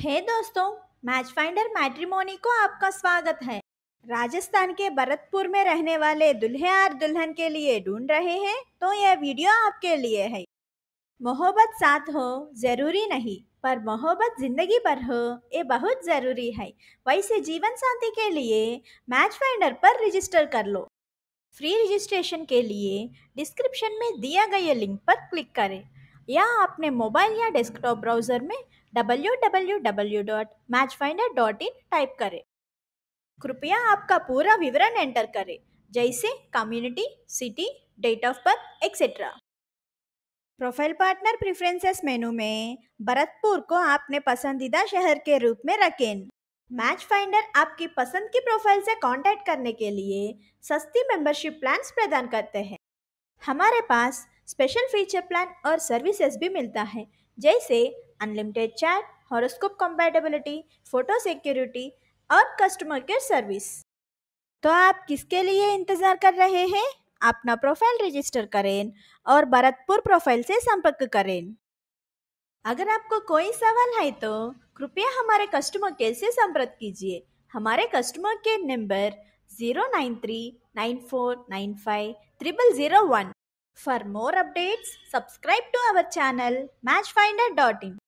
हे hey दोस्तों Match Finder Matrimony को आपका स्वागत है राजस्थान के भरतपुर में रहने वाले दुल्हे और दुल्हन के लिए ढूंढ रहे हैं तो यह वीडियो आपके लिए है मोहब्बत साथ हो जरूरी नहीं पर मोहब्बत जिंदगी भर हो ये बहुत ज़रूरी है वैसे जीवन साथी के लिए मैच फाइंडर पर रजिस्टर कर लो फ्री रजिस्ट्रेशन के लिए डिस्क्रिप्शन में दिया गया लिंक पर क्लिक करें या अपने मोबाइल या डेस्कटॉप ब्राउज़र में www.matchfinder.in टाइप करें कृपया आपका पूरा विवरण एंटर करें जैसे community city date of birth etcetera profile partner preferences menu में भरतपुर को आपने पसंदीदा शहर के रूप में रखें मैच फाइंडर आपकी पसंद की प्रोफाइल से कांटेक्ट करने के लिए सस्ती मेंबरशिप प्लान्स प्रदान करते हैं हमारे पास स्पेशल फीचर प्लान और सर्विसेज भी मिलता है जैसे unlimited chat horoscope compatibility photo security और कस्टमर केयर सर्विस तो आप किसके लिए इंतज़ार कर रहे हैं अपना प्रोफाइल रजिस्टर करें और भरतपुर प्रोफाइल से संपर्क करें अगर आपको कोई सवाल है तो कृपया हमारे कस्टमर केयर से संपर्क कीजिए हमारे customer care number zero nine three nine four nine five triple zero one For more updates, subscribe to our channel matchfinder.in.